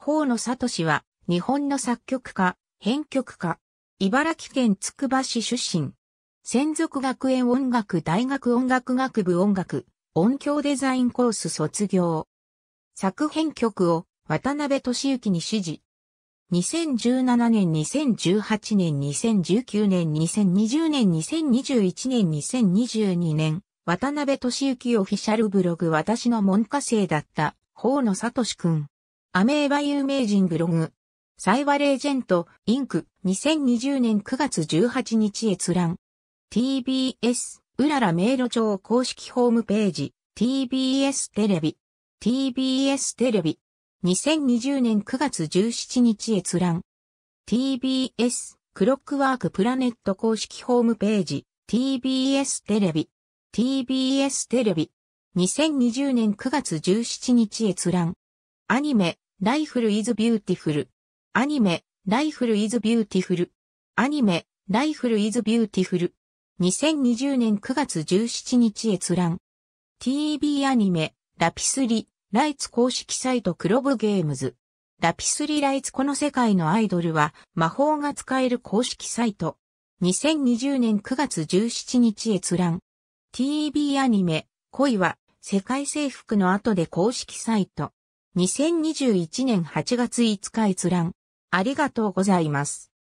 法野聡は、日本の作曲家、編曲家、茨城県つくば市出身。専属学園音楽大学音楽学部音楽、音響デザインコース卒業。作編曲を渡辺俊幸に指示。2017年、2018年、2019年、2020年、2021年、2022年、渡辺俊幸オフィシャルブログ私の門下生だった、法野聡くん。アメーバ有名人ブログ。サイバレージェント、インク、2020年9月18日閲覧。TBS、うらら迷路町公式ホームページ、TBS テレビ。TBS テレビ。2020年9月17日閲覧。TBS、クロックワークプラネット公式ホームページ、TBS テレビ。TBS テレビ。2020年9月17日閲覧。アニメ、ライフルイズビューティフル。アニメ、ライフルイズビューティフル。アニメ、ライフルイズビューティフル。2020年9月17日閲覧。TV アニメ、ラピスリ、ライツ公式サイトクロブゲームズ。ラピスリライツこの世界のアイドルは魔法が使える公式サイト。2020年9月17日閲覧。TV アニメ、恋は世界征服の後で公式サイト。2021年8月5日閲覧。ありがとうございます。